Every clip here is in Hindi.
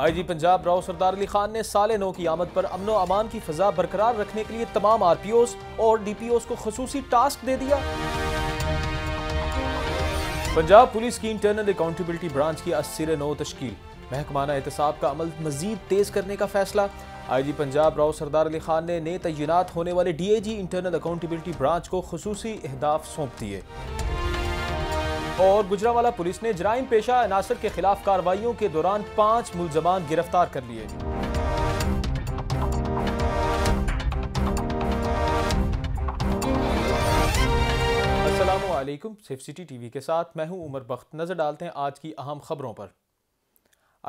आई जी पंजाब राव सरदार अली खान ने साल नौ की आमद पर अमनो अमान की फजा बरकरार रखने के लिए तमाम आर पी ओस और डी पी ओस को खसूसी टास्क दे दिया पंजाब पुलिस की इंटरनल अकाउंटेबिलिटी ब्रांच की असर नौ तश्कील महकमाना एहतसाब का अमल मजीद तेज करने का फैसला आई जी पंजाब राव सरदार अली खान ने नए तैनात होने वाले D A G internal accountability branch को खसूसी अहदाफ सौंप दिए और गुजरावाला पुलिस ने जराइम पेशा अनासर के खिलाफ कार्रवाइयों के दौरान पांच मुलजमान गिरफ्तार कर लिए सिटी टीवी के साथ मैं हूं उमर बख्त नजर डालते हैं आज की अहम खबरों पर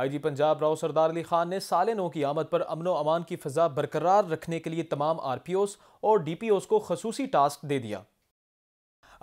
आईजी पंजाब राव सरदार अली खान ने साले नो की आमद पर अमनो अमान की फजा बरकरार रखने के लिए तमाम आर पी ओस और डी पी ओस को खसूसी टास्क दे दिया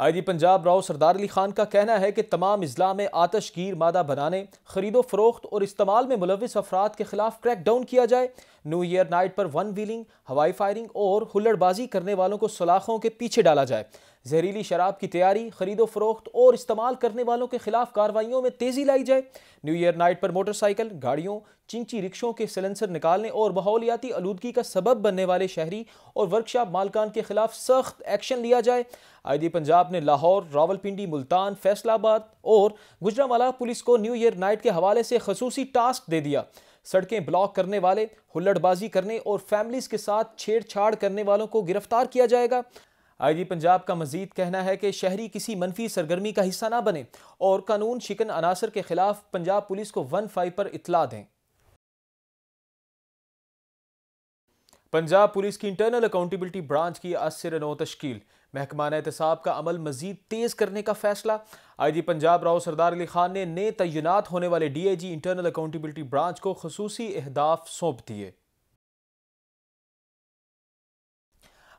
आई जी पंजाब राव सरदार अली खान का कहना है कि तमाम अजला में आतशगीर मादा बनाने खरीदो फरोख्त और इस्तेमाल में मुलविस अफराद के खिलाफ क्रैक डाउन किया जाए न्यू ईयर नाइट पर वन व्हीलिंग हवाई फायरिंग और हुल्लड़बाजी करने वालों को सलाखों के पीछे डाला जाए जहरीली शराब की तैयारी खरीदो फरोख्त और इस्तेमाल करने वालों के खिलाफ कार्रवाइयों में तेजी लाई जाए न्यू ईयर नाइट पर मोटरसाइकिल गाड़ियों चिंची रिक्शों के सिलेंसर निकालने और माहौलियाती आलूदगी का सबब बनने वाले शहरी और वर्कशॉप मालकान के खिलाफ सख्त एक्शन लिया जाए आईडी पंजाब ने लाहौर रावलपिंडी मुल्तान फैसलाबाद और गुजरावाला पुलिस को न्यू ईयर नाइट के हवाले से खसूसी टास्क दे दिया सड़कें ब्लॉक करने वाले हुल्लड़बाजी करने और फैमिलीज़ के साथ छेड़छाड़ करने वालों को गिरफ्तार किया जाएगा आईजी पंजाब का मजीद कहना है कि शहरी किसी मनफी सरगर्मी का हिस्सा ना बने और कानून शिकन अनासर के खिलाफ पंजाब पुलिस को वन फाइव पर इतला दें पंजाब पुलिस की इंटरनल अकाउंटेबिलिटी ब्रांच की असर से नौ तश्कील एहतसाब का अमल मजीद तेज़ करने का फैसला आई जी पंजाब राव सरदार अली खान ने नए तैनात होने वाले D I G internal accountability branch को खसूसी अहदाफ सौंप दिए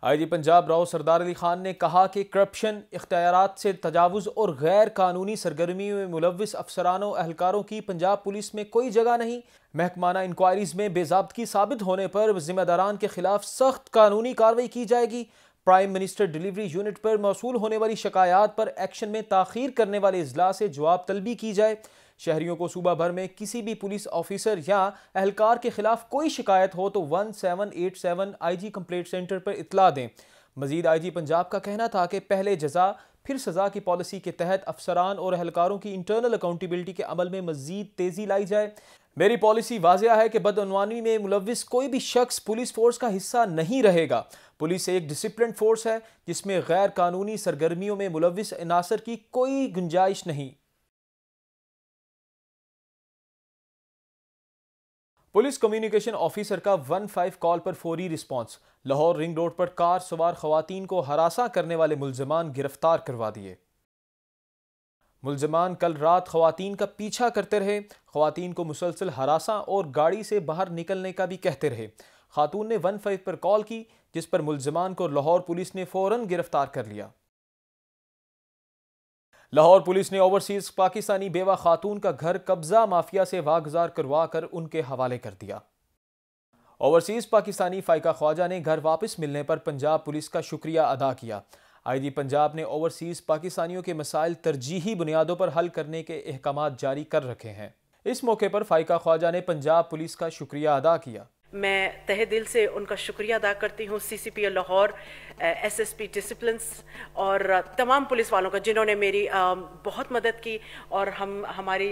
आईजी पंजाब राव सरदार अली खान ने कहा कि करप्शन इख्तियारत से तजावज़ और गैर कानूनी सरगर्मी में मुलविस अफसरानों अहलकारों की पंजाब पुलिस में कोई जगह नहीं महकमाना इंक्वायरीज़ में बेजाबतगी साबित होने पर जिम्मेदारान के खिलाफ सख्त कानूनी कार्रवाई की जाएगी प्राइम मिनिस्टर डिलीवरी यूनिट पर मौसू होने वाली शिकायात पर एक्शन में ताखिर करने वाले अजला से जवाब तलबी की जाए शहरियों को सूबा भर में किसी भी पुलिस ऑफिसर या एहलकार के खिलाफ कोई शिकायत हो तो one seven eight seven I G complaint centre पर इतला दें मजीद आई जी पंजाब का कहना था कि पहले जजा फिर सज़ा की पॉलिसी के तहत अफसरान और एहलकारों की इंटरनल अकाउंटेबिलिटी के अमल में मजीद तेज़ी लाई जाए मेरी पॉलिसी वाजिया है कि बदनवानी में मुलविस कोई भी शख्स पुलिस फोर्स का हिस्सा नहीं रहेगा पुलिस एक डिसिप्लिन फोर्स है जिसमें गैर कानूनी सरगर्मियों में मुलविस अनासर की कोई गुंजाइश नहीं पुलिस कम्युनिकेशन ऑफिसर का वन फाइव कॉल पर फौरी रिस्पांस लाहौर रिंग रोड पर कार सवार खवतान को हरासा करने वाले मुलजमान गिरफ्तार करवा दिए मुलजमान कल रात खवतान का पीछा करते रहे खुतिन को मुसलसल हरासा और गाड़ी से बाहर निकलने का भी कहते रहे खातून ने वन फाइव पर कॉल की जिस पर मुलजमान को लाहौर पुलिस ने फौरन गिरफ्तार कर लिया लाहौर पुलिस ने ओवरसीज पाकिस्तानी बेवा खातून का घर कब्जा माफिया से वागुजार करवा कर उनके हवाले कर दिया ओवरसीज पाकिस्तानी फाइका ख्वाजा ने घर वापस मिलने पर पंजाब पुलिस का शुक्रिया अदा किया आईजी पंजाब ने ओवरसीज पाकिस्तानियों के मसाइल तरजीही बुनियादों पर हल करने के अहकाम जारी कर रखे हैं इस मौके पर फाइका ख्वाजा ने पंजाब पुलिस का शुक्रिया अदा किया मैं तहे दिल से उनका शुक्रिया अदा करती हूँ C C P Lahore S S P disciplines और तमाम पुलिस वालों का जिन्होंने मेरी आ, बहुत मदद की और हम हमारी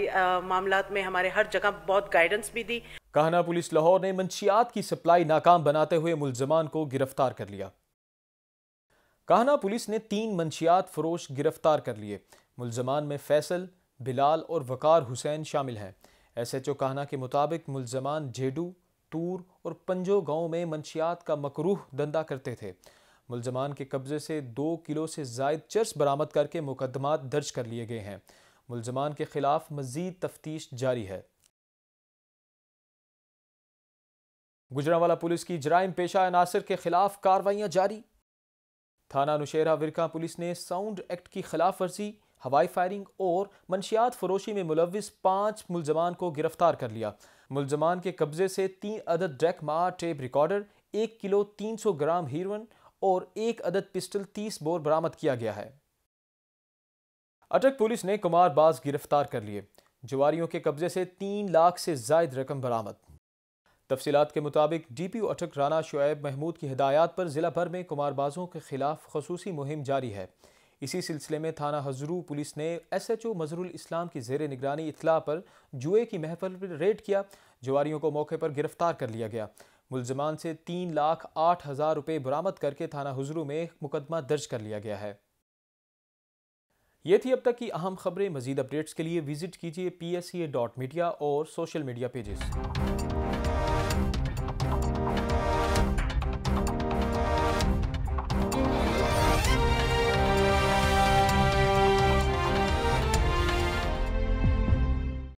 मामला में हमारे हर जगह बहुत गाइडेंस भी दी कहना पुलिस लाहौर ने मंशियात की सप्लाई नाकाम बनाते हुए मुलजमान को गिरफ्तार कर लिया कहना पुलिस ने तीन मंशियात फरोश गिरफ्तार कर लिए मुलजमान में फैसल बिलाल और वकार हुसैन शामिल हैं एस एच ओ कहना के मुताबिक मुलजमान जेडू टूर और पंजो गांव में मंशियात का मकरूह धंधा करते थे मुलजमान के कब्जे से दो किलो से जायद चर्स बरामद करके मुकदमा दर्ज कर लिए गए हैं मुलजमान के खिलाफ मजीद तफ्तीश जारी है गुजरावाला पुलिस की जराइम पेशा अनासर के खिलाफ कार्रवाइयां जारी थाना नुशेरा विरका पुलिस ने साउंड एक्ट की खिलाफ वर्जी हवाई फायरिंग और मंशियात फरोशी में मुलविस पांच मुलजमान को गिरफ्तार कर लिया मुलजमान के कब्जे से तीन अदद ड्रैक मार टेप रिकॉर्डर एक किलो तीन सौ ग्राम हीरोन और एक अदद पिस्टल तीस बोर बरामद किया गया है अटक पुलिस ने कुमार बाज गिरफ्तार कर लिए जुआरियों के कब्जे से तीन लाख से जायद रकम बरामद तफसीत के मुताबिक डी पी ओ अटक राना शुएब महमूद की हिदायत पर ज़िला भर में कुमारबाजों के खिलाफ खसूसी मुहिम जारी है इसी सिलसिले में थाना हजरू पुलिस ने S H O Mazharul Islam की जेर निगरानी इतला पर जुए की महफल पर रेड किया जुआरियों को मौके पर गिरफ्तार कर लिया गया मुलजमान से तीन लाख आठ हज़ार रुपये बरामद करके थाना हजरू में मुकदमा दर्ज कर लिया गया है ये थी अब तक की अहम खबरें मजीद अपडेट्स के लिए विजिट कीजिए P S C A dot media और सोशल मीडिया पेजेस